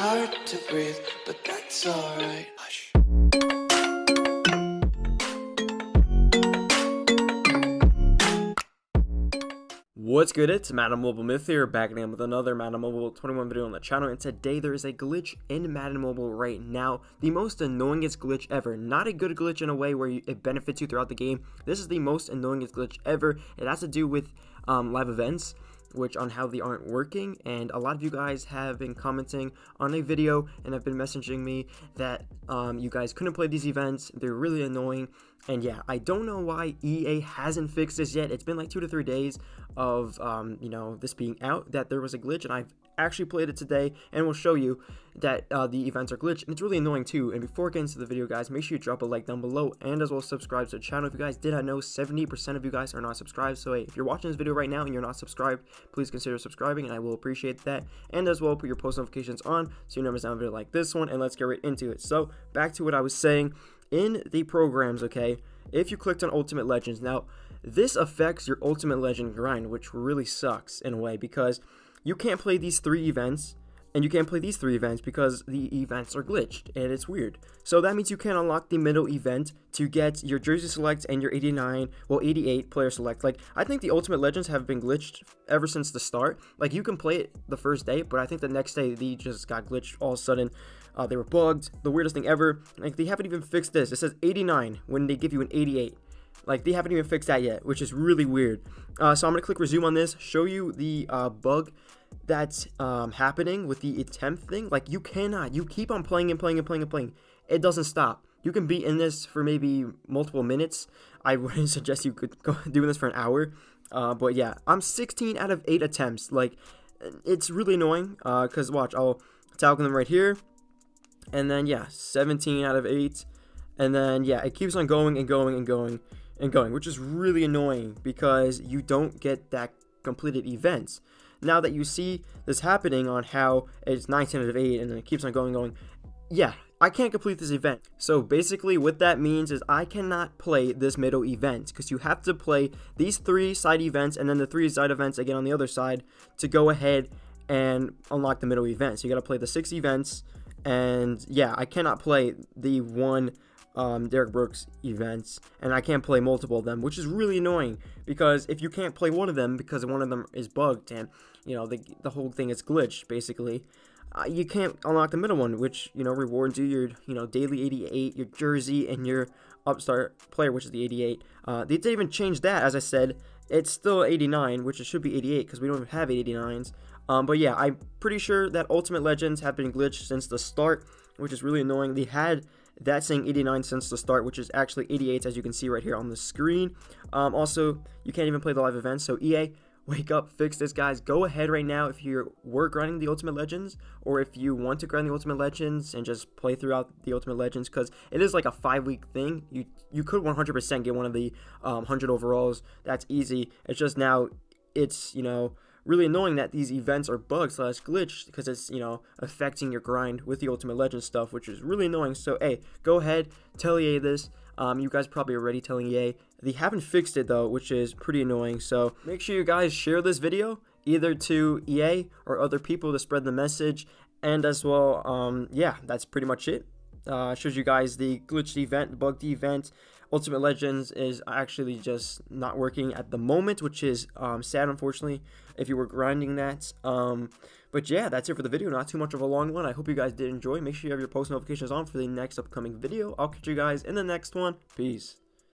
Hard to breathe, but that's alright. Hush. What's good? It's Madden Mobile Myth here, back again with another Madden Mobile 21 video on the channel, and today there is a glitch in Madden Mobile right now, the most annoyingest glitch ever. Not a good glitch in a way where it benefits you throughout the game, this is the most annoyingest glitch ever, it has to do with um, live events which on how they aren't working and a lot of you guys have been commenting on a video and have been messaging me that um, you guys couldn't play these events they're really annoying and yeah I don't know why EA hasn't fixed this yet it's been like two to three days of um, you know this being out that there was a glitch and I've actually played it today and will show you that uh, the events are glitched and it's really annoying too and before getting to the video guys make sure you drop a like down below and as well subscribe to the channel if you guys did I know 70% of you guys are not subscribed so hey, if you're watching this video right now and you're not subscribed please consider subscribing and I will appreciate that. And as well, put your post notifications on so you never miss out on a video like this one. And let's get right into it. So back to what I was saying in the programs, okay, if you clicked on Ultimate Legends, now this affects your Ultimate Legend grind, which really sucks in a way because you can't play these three events – and you can't play these three events because the events are glitched and it's weird. So that means you can not unlock the middle event to get your jersey select and your 89, well 88 player select. Like I think the Ultimate Legends have been glitched ever since the start. Like you can play it the first day, but I think the next day they just got glitched all of a sudden. Uh, they were bugged, the weirdest thing ever. Like they haven't even fixed this. It says 89 when they give you an 88. Like they haven't even fixed that yet, which is really weird. Uh, so I'm gonna click resume on this, show you the uh, bug that's um, happening with the attempt thing, like you cannot. You keep on playing and playing and playing and playing. It doesn't stop. You can be in this for maybe multiple minutes. I wouldn't suggest you could go doing this for an hour. Uh, but yeah, I'm 16 out of 8 attempts. Like, it's really annoying. Because uh, watch, I'll toggle them right here. And then, yeah, 17 out of 8. And then, yeah, it keeps on going and going and going and going, which is really annoying because you don't get that completed events. Now that you see this happening on how it's 9, out of 8 and it keeps on going, going, yeah, I can't complete this event. So basically what that means is I cannot play this middle event because you have to play these three side events and then the three side events again on the other side to go ahead and unlock the middle event. So you got to play the six events and yeah, I cannot play the one um, Derek Brooks events, and I can't play multiple of them, which is really annoying because if you can't play one of them because one of them is bugged and you know the the whole thing is glitched basically, uh, you can't unlock the middle one, which you know rewards you your you know daily 88, your jersey, and your upstart player, which is the 88. Uh, they didn't even change that, as I said. It's still 89, which it should be 88 because we don't even have 89s. Um, but yeah, I'm pretty sure that Ultimate Legends have been glitched since the start, which is really annoying. They had that's saying 89 cents to start, which is actually 88 as you can see right here on the screen. Um, also, you can't even play the live events, so EA, wake up, fix this, guys. Go ahead right now if you were grinding the Ultimate Legends, or if you want to grind the Ultimate Legends and just play throughout the Ultimate Legends, because it is like a five week thing. You you could 100% get one of the um, 100 overalls. That's easy. It's just now, it's you know really annoying that these events are bugs slash glitch because it's you know affecting your grind with the Ultimate Legend stuff, which is really annoying. So hey, go ahead, tell EA this. Um, you guys probably already telling EA. They haven't fixed it though, which is pretty annoying. So make sure you guys share this video either to EA or other people to spread the message. And as well, um, yeah, that's pretty much it. Uh, shows you guys the glitched event, bugged event, Ultimate Legends is actually just not working at the moment, which is um, sad, unfortunately, if you were grinding that. Um, but yeah, that's it for the video. Not too much of a long one. I hope you guys did enjoy. Make sure you have your post notifications on for the next upcoming video. I'll catch you guys in the next one. Peace.